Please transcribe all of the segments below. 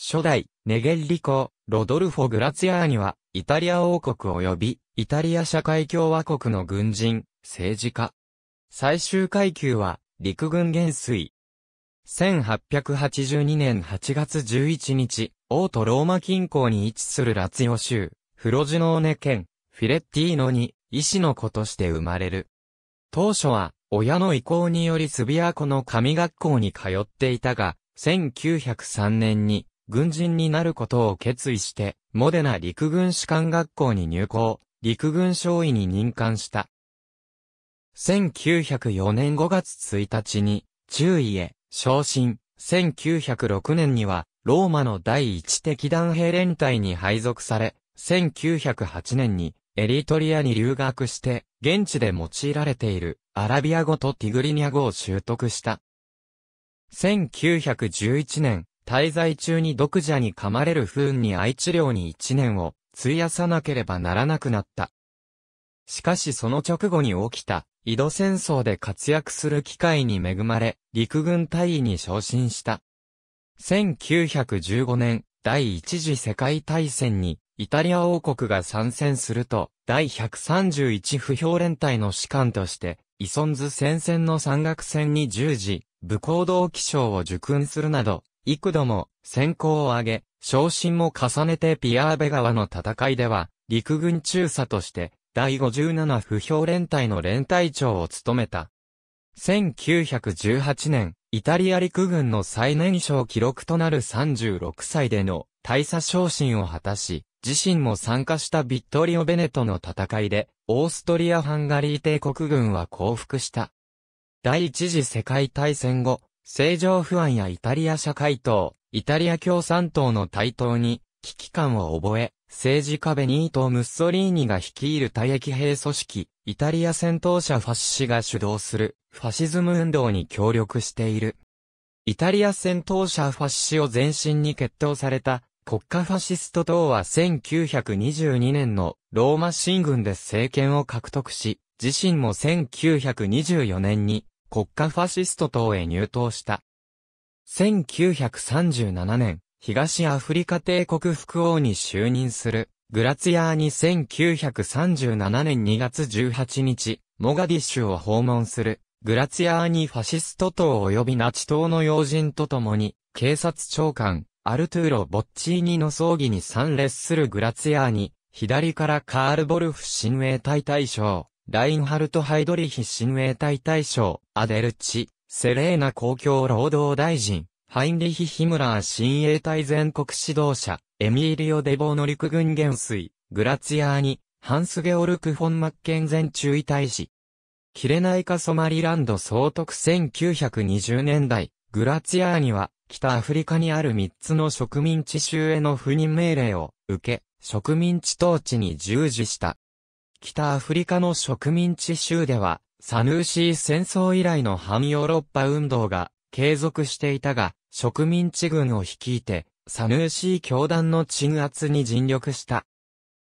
初代、ネゲッリコ、ロドルフォ・グラツィアーニは、イタリア王国及び、イタリア社会共和国の軍人、政治家。最終階級は、陸軍元帥。1882年8月11日、王都ローマ近郊に位置するラツィオ州、フロジノーネ県、フィレッティーノに、医師の子として生まれる。当初は、親の意向によりスビア湖の神学校に通っていたが、1903年に、軍人になることを決意して、モデナ陸軍士官学校に入校、陸軍少尉に任官した。1904年5月1日に、中尉へ、昇進、1906年には、ローマの第一敵団兵連隊に配属され、1908年に、エリトリアに留学して、現地で用いられている、アラビア語とティグリニャ語を習得した。1911年、滞在中に毒蛇に噛まれる不運に愛治療に一年を費やさなければならなくなった。しかしその直後に起きた、井戸戦争で活躍する機会に恵まれ、陸軍大尉に昇進した。1915年、第一次世界大戦に、イタリア王国が参戦すると、第131不評連隊の士官として、イソンズ戦線の山岳戦に従事、武行動気象を受訓するなど、幾度も先行を挙げ、昇進も重ねてピアーベ川の戦いでは、陸軍中佐として、第57不評連隊の連隊長を務めた。1918年、イタリア陸軍の最年少記録となる36歳での大佐昇進を果たし、自身も参加したビットリオ・ベネトの戦いで、オーストリア・ハンガリー帝国軍は降伏した。第一次世界大戦後、政情不安やイタリア社会党、イタリア共産党の台頭に危機感を覚え、政治家ベニート・ムッソリーニが率いる退役兵組織、イタリア戦闘者ファッシが主導するファシズム運動に協力している。イタリア戦闘者ファッシを前身に決闘された国家ファシスト党は1922年のローマ進軍で政権を獲得し、自身も1924年に国家ファシスト党へ入党した。1937年、東アフリカ帝国副王に就任する、グラツィアーに1937年2月18日、モガディッシュを訪問する、グラツィアーニファシスト党及びナチ党の要人と共に、警察長官、アルトゥーロ・ボッチーニの葬儀に参列するグラツィアーニ、左からカール・ボルフ親衛隊大将、ラインハルト・ハイドリヒ親衛隊大将、アデルチ、セレーナ公共労働大臣、ハインリヒ・ヒムラー親衛隊全国指導者、エミーリオ・デボーの陸軍元帥、グラツィアーニ、ハンス・ゲオルク・フォン・マッケン前注意大使。キレナイカ・ソマリランド総督1920年代、グラツィアーニは、北アフリカにある3つの植民地州への不任命令を受け、植民地統治に従事した。北アフリカの植民地州では、サヌーシー戦争以来の反ヨーロッパ運動が継続していたが、植民地軍を率いて、サヌーシー教団の鎮圧に尽力した。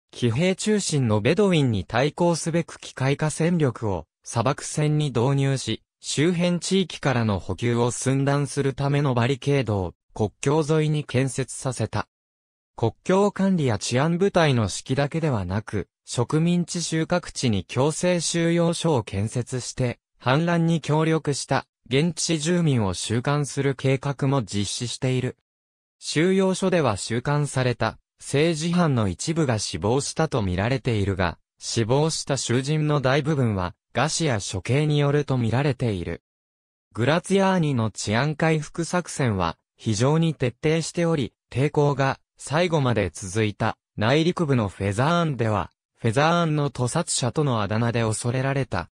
騎兵中心のベドウィンに対抗すべく機械化戦力を砂漠戦に導入し、周辺地域からの補給を寸断するためのバリケードを国境沿いに建設させた。国境管理や治安部隊の指揮だけではなく、植民地収穫地に強制収容所を建設して、反乱に協力した現地住民を収監する計画も実施している。収容所では収監された政治犯の一部が死亡したと見られているが、死亡した囚人の大部分は餓死や処刑によると見られている。グラツィアーニの治安回復作戦は非常に徹底しており、抵抗が最後まで続いた内陸部のフェザーンではフェザーンの屠殺者とのあだ名で恐れられた。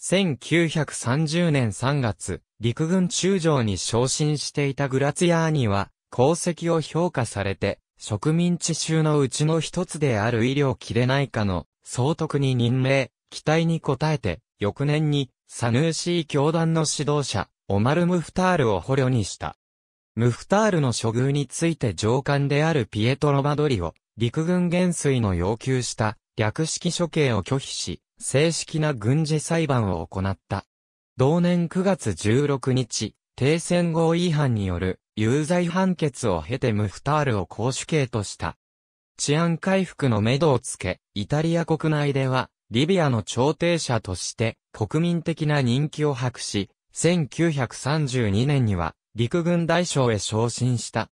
1930年3月、陸軍中将に昇進していたグラツィアーニは、功績を評価されて、植民地州のうちの一つである医療切れないかの総督に任命、期待に応えて、翌年に、サヌーシー教団の指導者、オマル・ムフタールを捕虜にした。ムフタールの処遇について上官であるピエトロ・マドリを、陸軍元帥の要求した略式処刑を拒否し、正式な軍事裁判を行った。同年9月16日、停戦合違反による有罪判決を経てムフタールを公主刑とした。治安回復のめどをつけ、イタリア国内では、リビアの調停者として国民的な人気を博し、1932年には陸軍大将へ昇進した。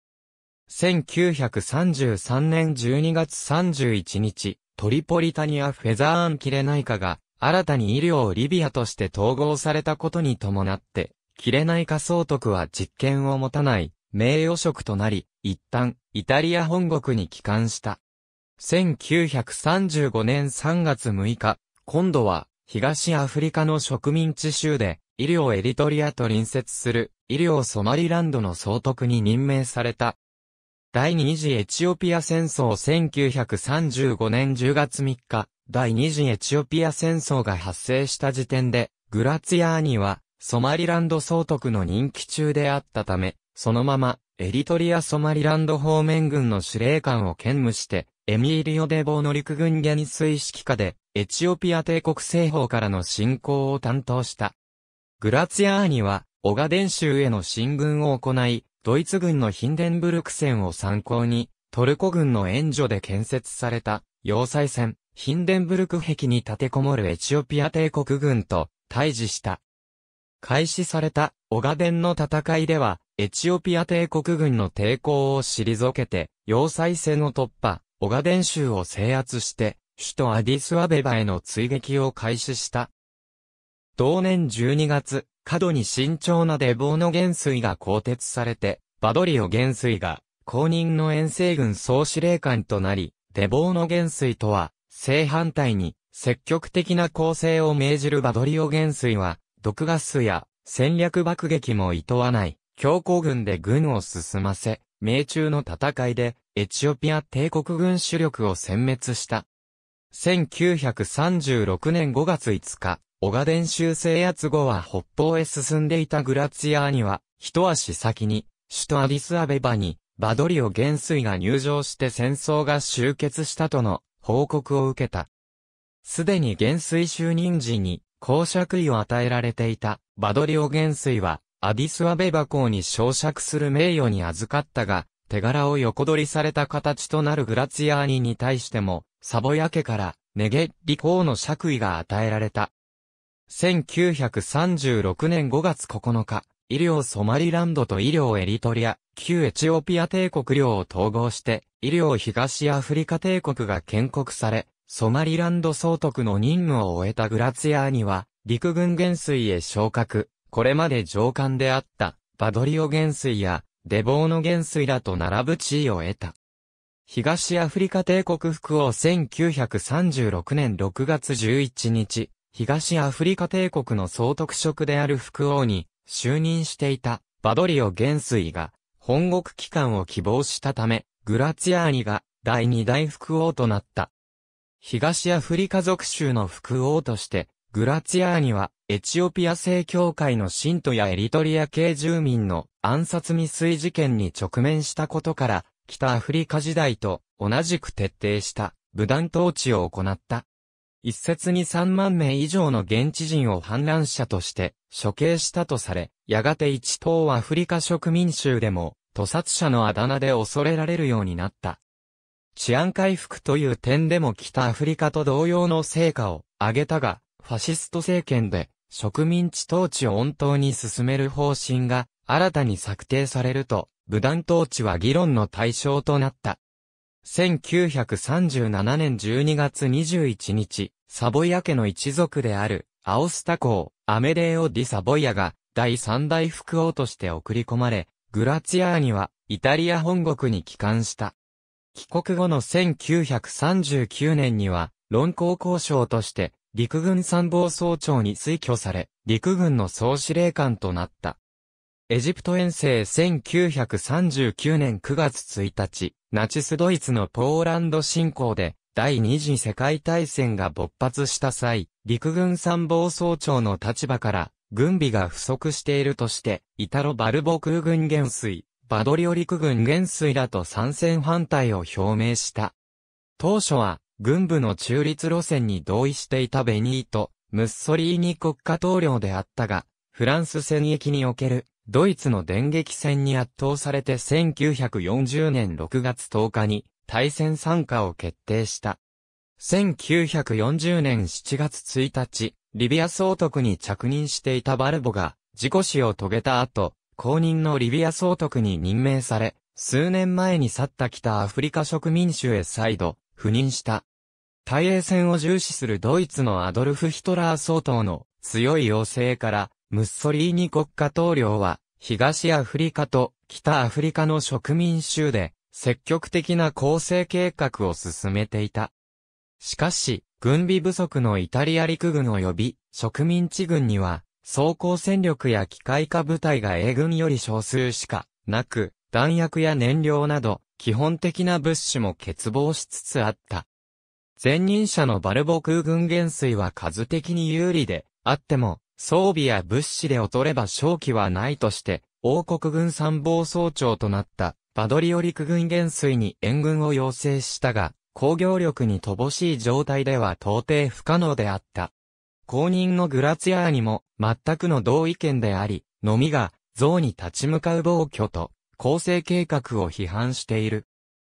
1933年12月31日、トリポリタニア・フェザーアンキレナイカが、新たに医療リビアとして統合されたことに伴って、キレナイカ総督は実権を持たない、名誉職となり、一旦、イタリア本国に帰還した。1935年3月6日、今度は、東アフリカの植民地州で、医療エリトリアと隣接する、医療ソマリランドの総督に任命された、第二次エチオピア戦争1935年10月3日、第二次エチオピア戦争が発生した時点で、グラツィアーニは、ソマリランド総督の任期中であったため、そのまま、エリトリア・ソマリランド方面軍の司令官を兼務して、エミーリオ・デ・ボーの陸軍ゲニス指揮下で、エチオピア帝国西方からの侵攻を担当した。グラツィアーニは、オガデン州への進軍を行い、ドイツ軍のヒンデンブルク戦を参考に、トルコ軍の援助で建設された、要塞戦、ヒンデンブルク壁に立てこもるエチオピア帝国軍と対峙した。開始された、オガデンの戦いでは、エチオピア帝国軍の抵抗を退けて、要塞戦を突破、オガデン州を制圧して、首都アディスアベバへの追撃を開始した。同年12月、過度に慎重なデボーの元帥が更迭されて、バドリオ元帥が公認の遠征軍総司令官となり、デボーの元帥とは、正反対に、積極的な攻勢を命じるバドリオ元帥は、毒ガスや戦略爆撃も厭わない、強行軍で軍を進ませ、命中の戦いで、エチオピア帝国軍主力を殲滅した。1936年5月5日、オガデン州制圧後は北方へ進んでいたグラツィアーニは、一足先に、首都アディスアベバに、バドリオ元帥が入場して戦争が終結したとの報告を受けた。すでに元帥就任時に公爵位を与えられていたバドリオ元帥はアディスアベバ港に昇爵する名誉に預かったが、手柄を横取りされた形となるグラツィアーニに対しても、サボヤ家からネゲッリ公の爵位が与えられた。1936年5月9日、医療ソマリランドと医療エリトリア、旧エチオピア帝国領を統合して、医療東アフリカ帝国が建国され、ソマリランド総督の任務を終えたグラツヤーには、陸軍元帥へ昇格、これまで上官であった、バドリオ元帥や、デボーノ元帥らと並ぶ地位を得た。東アフリカ帝国副王1936年6月11日、東アフリカ帝国の総督職である副王に就任していたバドリオ元帥が本国帰還を希望したため、グラツィアーニが第二代副王となった。東アフリカ属州の副王として、グラツィアーニはエチオピア正教会の信徒やエリトリア系住民の暗殺未遂事件に直面したことから、北アフリカ時代と同じく徹底した武断統治を行った。一説に3万名以上の現地人を反乱者として処刑したとされ、やがて一等アフリカ植民州でも、屠殺者のあだ名で恐れられるようになった。治安回復という点でも北アフリカと同様の成果を上げたが、ファシスト政権で植民地統治を温当に進める方針が新たに策定されると、武断統治は議論の対象となった。1937年12月21日、サボイア家の一族である、アオスタ公、アメデーオ・ディ・サボイアが、第三代副王として送り込まれ、グラツィアーニは、イタリア本国に帰還した。帰国後の1939年には、論考交渉として、陸軍参謀総長に推挙され、陸軍の総司令官となった。エジプト遠征1939年9月1日、ナチスドイツのポーランド侵攻で、第二次世界大戦が勃発した際、陸軍参謀総長の立場から、軍備が不足しているとして、イタロ・バルボ空軍元帥、バドリオ陸軍元帥らと参戦反対を表明した。当初は、軍部の中立路線に同意していたベニート、ムッソリーニ国家統領であったが、フランス戦役におけるドイツの電撃戦に圧倒されて1940年6月10日に対戦参加を決定した。1940年7月1日、リビア総督に着任していたバルボが事故死を遂げた後、公認のリビア総督に任命され、数年前に去った北アフリカ植民州へ再度、赴任した。対英戦を重視するドイツのアドルフ・ヒトラー総統の強い要請から、ムッソリーニ国家統領は、東アフリカと北アフリカの植民州で、積極的な構成計画を進めていた。しかし、軍備不足のイタリア陸軍及び植民地軍には、装甲戦力や機械化部隊が英軍より少数しかなく、弾薬や燃料など、基本的な物資も欠乏しつつあった。前任者のバルボ空軍元帥は数的に有利で、あっても、装備や物資で劣れば勝機はないとして、王国軍参謀総長となったバドリオ陸軍元帥に援軍を要請したが、工業力に乏しい状態では到底不可能であった。公認のグラツヤアーにも全くの同意見であり、のみが像に立ち向かう暴挙と構成計画を批判している。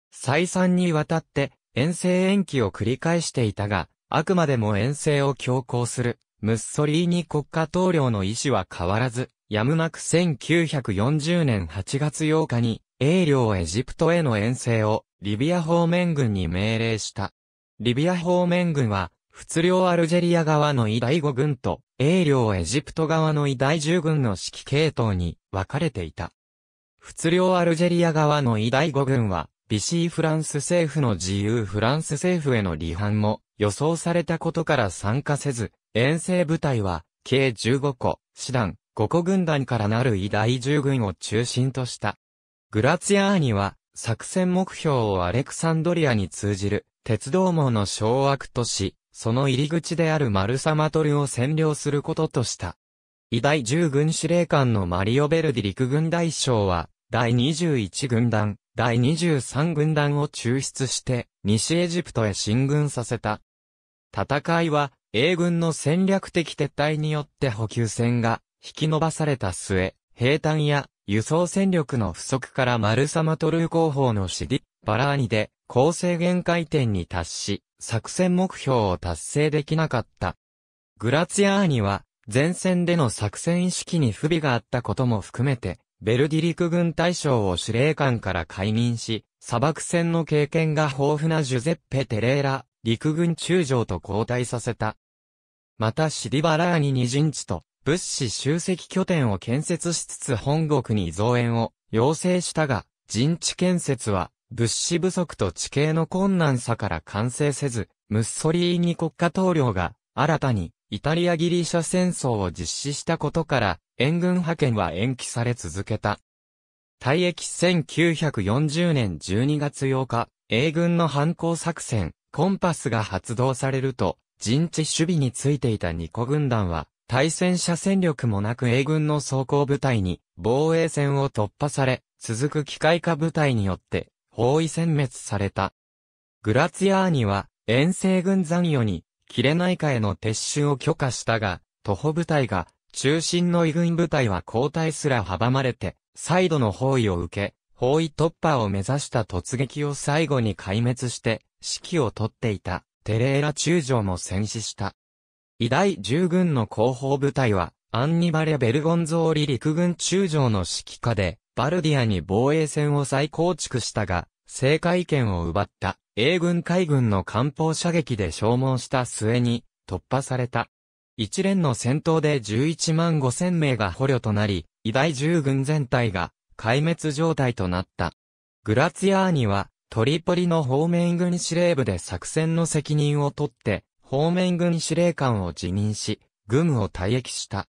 再三にわたって遠征延期を繰り返していたが、あくまでも遠征を強行するムッソリーニ国家統領の意思は変わらず、やむなく1940年8月8日に、英領エジプトへの遠征を、リビア方面軍に命令した。リビア方面軍は、仏領アルジェリア側の偉大5軍と、英領エジプト側の偉大10軍の指揮系統に分かれていた。仏領アルジェリア側の偉大5軍は、ビシーフランス政府の自由フランス政府への離反も予想されたことから参加せず、遠征部隊は、計15個、師団、5個軍団からなる偉大従軍を中心とした。グラツィアーニは、作戦目標をアレクサンドリアに通じる、鉄道網の掌握とし、その入り口であるマルサマトルを占領することとした。偉大従軍司令官のマリオ・ベルディ陸軍大将は、第21軍団、第23軍団を抽出して、西エジプトへ進軍させた。戦いは、英軍の戦略的撤退によって補給船が引き伸ばされた末、兵隊や輸送戦力の不足からマルサマトルー後方のシディ、バラーニで構成限界点に達し、作戦目標を達成できなかった。グラツィアーニは前線での作戦意識に不備があったことも含めて、ベルディ陸軍大将を司令官から解任し、砂漠戦の経験が豊富なジュゼッペ・テレーラ、陸軍中将と交代させた。またシディバラーニ二陣地と物資集積拠点を建設しつつ本国に増援を要請したが、陣地建設は物資不足と地形の困難さから完成せず、ムッソリーニ国家統領が新たにイタリアギリシャ戦争を実施したことから援軍派遣は延期され続けた。退役1940年12月8日、英軍の反抗作戦、コンパスが発動されると、陣地守備についていたニ個軍団は、対戦車戦力もなく英軍の装甲部隊に防衛線を突破され、続く機械化部隊によって包囲殲滅された。グラツィアーニは遠征軍残余に切れないかへの撤収を許可したが、徒歩部隊が中心の異軍部隊は交代すら阻まれて、再度の包囲を受け、包囲突破を目指した突撃を最後に壊滅して、指揮を取っていた。テレーラ中将も戦死した。偉大従軍の後方部隊は、アンニバレ・ベルゴンゾーリ陸軍中将の指揮下で、バルディアに防衛線を再構築したが、政界権を奪った英軍海軍の艦砲射撃で消耗した末に突破された。一連の戦闘で11万5千名が捕虜となり、偉大従軍全体が壊滅状態となった。グラツィアーニはトリポリの方面軍司令部で作戦の責任を取って、方面軍司令官を辞任し、軍務を退役した。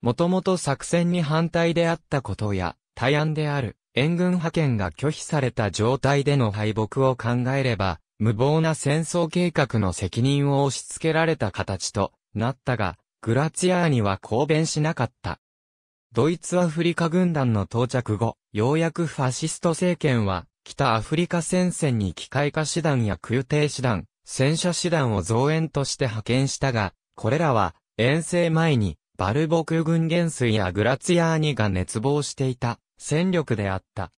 もともと作戦に反対であったことや、対案である援軍派遣が拒否された状態での敗北を考えれば、無謀な戦争計画の責任を押し付けられた形となったが、グラツィアーニは抗弁しなかった。ドイツアフリカ軍団の到着後、ようやくファシスト政権は北アフリカ戦線に機械化師団や空挺師団、戦車師団を増援として派遣したが、これらは、遠征前に、バルボク軍元帥やグラツィアーニが熱望していた、戦力であった。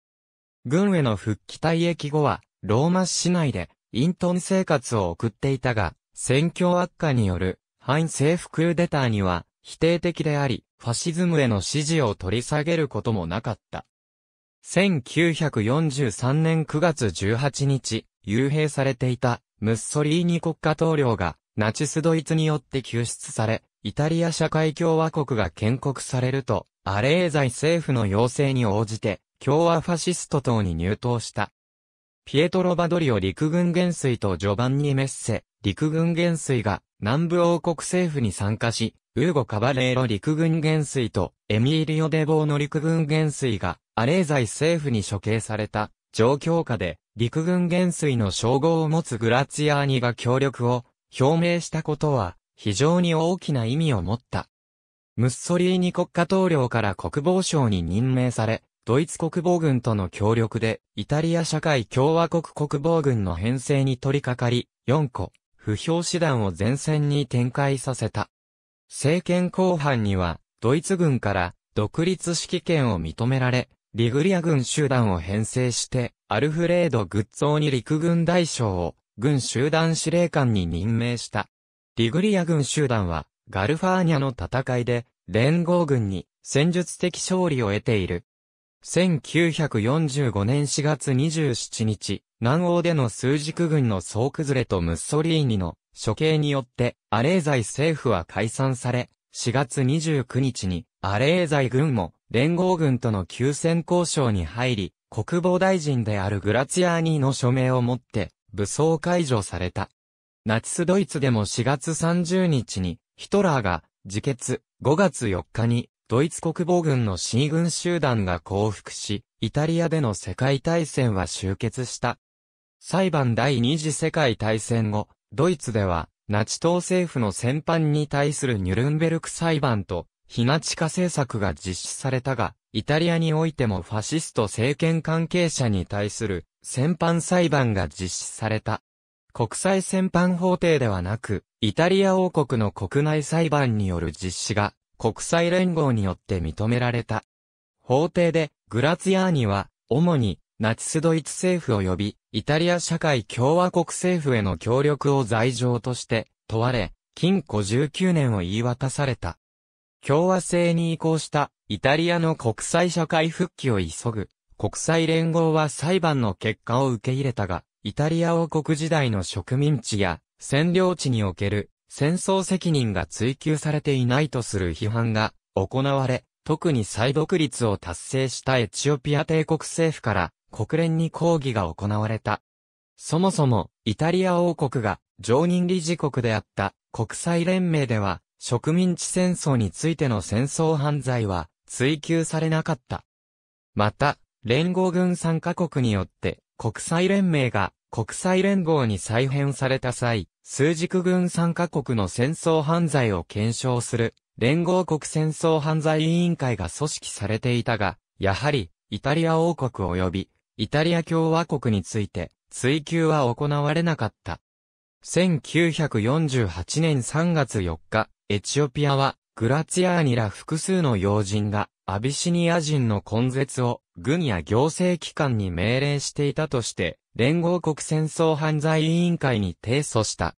軍への復帰退役後は、ローマ市内で、隠遁生活を送っていたが、戦況悪化による、反政府クーデターには、否定的であり、ファシズムへの支持を取り下げることもなかった。1943年9月18日、幽閉されていたムッソリーニ国家統領がナチスドイツによって救出され、イタリア社会共和国が建国されると、アレーザイ政府の要請に応じて、共和ファシスト党に入党した。ピエトロ・バドリオ陸軍元帥とジョバンニ・メッセ、陸軍元帥が南部王国政府に参加し、ウーゴ・カバレーロ陸軍元帥とエミーリオ・デボーの陸軍元帥がアレーザイ政府に処刑された状況下で陸軍元帥の称号を持つグラツィアーニが協力を表明したことは非常に大きな意味を持った。ムッソリーニ国家統領から国防省に任命され、ドイツ国防軍との協力で、イタリア社会共和国国防軍の編成に取り掛かり、4個、不評師団を前線に展開させた。政権後半には、ドイツ軍から独立指揮権を認められ、リグリア軍集団を編成して、アルフレード・グッツォーに陸軍大将を、軍集団司令官に任命した。リグリア軍集団は、ガルファーニャの戦いで、連合軍に戦術的勝利を得ている。1945年4月27日、南欧での数軸軍の総崩れとムッソリーニの処刑によって、アレーザイ政府は解散され、4月29日にアレーザイ軍も連合軍との休戦交渉に入り、国防大臣であるグラツィアーニーの署名をもって、武装解除された。ナチスドイツでも4月30日に、ヒトラーが、自決、5月4日に、ドイツ国防軍の C 軍集団が降伏し、イタリアでの世界大戦は終結した。裁判第二次世界大戦後、ドイツでは、ナチ党政府の戦犯に対するニュルンベルク裁判と、非ナチ化政策が実施されたが、イタリアにおいてもファシスト政権関係者に対する戦犯裁判が実施された。国際戦犯法廷ではなく、イタリア王国の国内裁判による実施が国際連合によって認められた。法廷でグラツヤーニは主にナチスドイツ政府及びイタリア社会共和国政府への協力を罪状として問われ、禁錮19年を言い渡された。共和制に移行したイタリアの国際社会復帰を急ぐ国際連合は裁判の結果を受け入れたが、イタリア王国時代の植民地や占領地における戦争責任が追及されていないとする批判が行われ、特に再独立を達成したエチオピア帝国政府から国連に抗議が行われた。そもそも、イタリア王国が常任理事国であった国際連盟では、植民地戦争についての戦争犯罪は追及されなかった。また、連合軍参加国によって国際連盟が国際連合に再編された際、数軸軍参加国の戦争犯罪を検証する連合国戦争犯罪委員会が組織されていたが、やはりイタリア王国及びイタリア共和国について追及は行われなかった。1948年3月4日、エチオピアは、グラツィアーニら複数の要人が、アビシニア人の根絶を、軍や行政機関に命令していたとして、連合国戦争犯罪委員会に提訴した。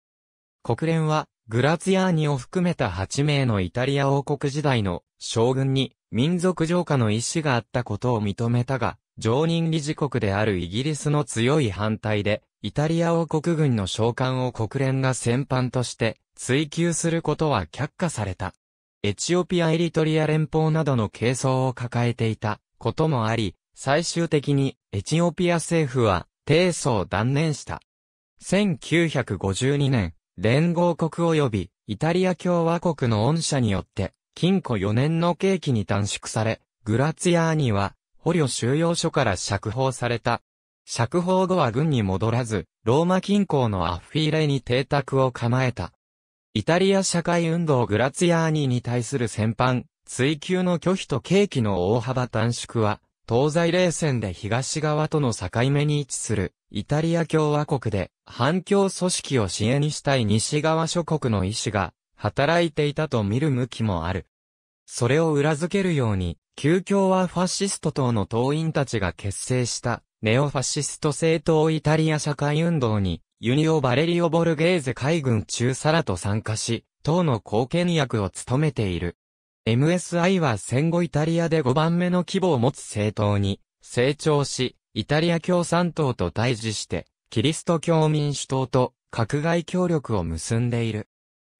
国連は、グラツィアーニを含めた8名のイタリア王国時代の将軍に民族浄化の意思があったことを認めたが、常任理事国であるイギリスの強い反対で、イタリア王国軍の召喚を国連が戦犯として追求することは却下された。エチオピア・エリトリア連邦などの係装を抱えていたこともあり、最終的にエチオピア政府は提訴を断念した。1952年、連合国及びイタリア共和国の恩赦によって、禁錮4年の刑期に短縮され、グラツィアーニは、捕虜収容所から釈放された。釈放後は軍に戻らず、ローマ近郊のアッフィーレに邸宅を構えた。イタリア社会運動グラツィアーニに対する戦犯、追求の拒否と刑期の大幅短縮は、東西冷戦で東側との境目に位置する、イタリア共和国で、反共組織を支援したい西側諸国の意志が、働いていたと見る向きもある。それを裏付けるように、旧共和ファシスト党の党員たちが結成したネオファシスト政党イタリア社会運動に、ユニオ・バレリオ・ボルゲーゼ海軍中佐らと参加し、党の貢献役を務めている。MSI は戦後イタリアで5番目の規模を持つ政党に、成長し、イタリア共産党と対峙して、キリスト教民主党と、閣外協力を結んでいる。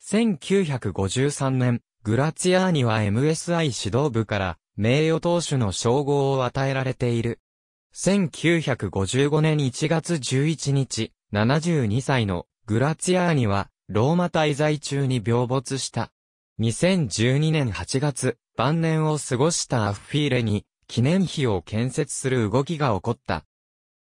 1953年、グラツィアーニは MSI 指導部から、名誉党首の称号を与えられている。1955年1月11日、72歳のグラツィアーニは、ローマ滞在中に病没した。2012年8月、晩年を過ごしたアフフィーレに、記念碑を建設する動きが起こった。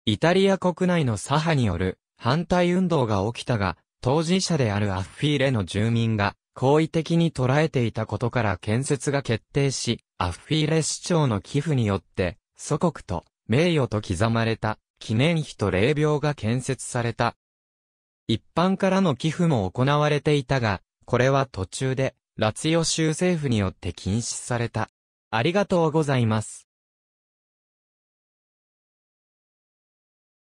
イタリア国内の左派による反対運動が起きたが、当事者であるアフィーレの住民が好意的に捉えていたことから建設が決定し、アフフィーレ市長の寄付によって、祖国と名誉と刻まれた、記念碑と霊廟が建設された。一般からの寄付も行われていたが、これは途中で、ラツヨ州政府によって禁止された。ありがとうございます。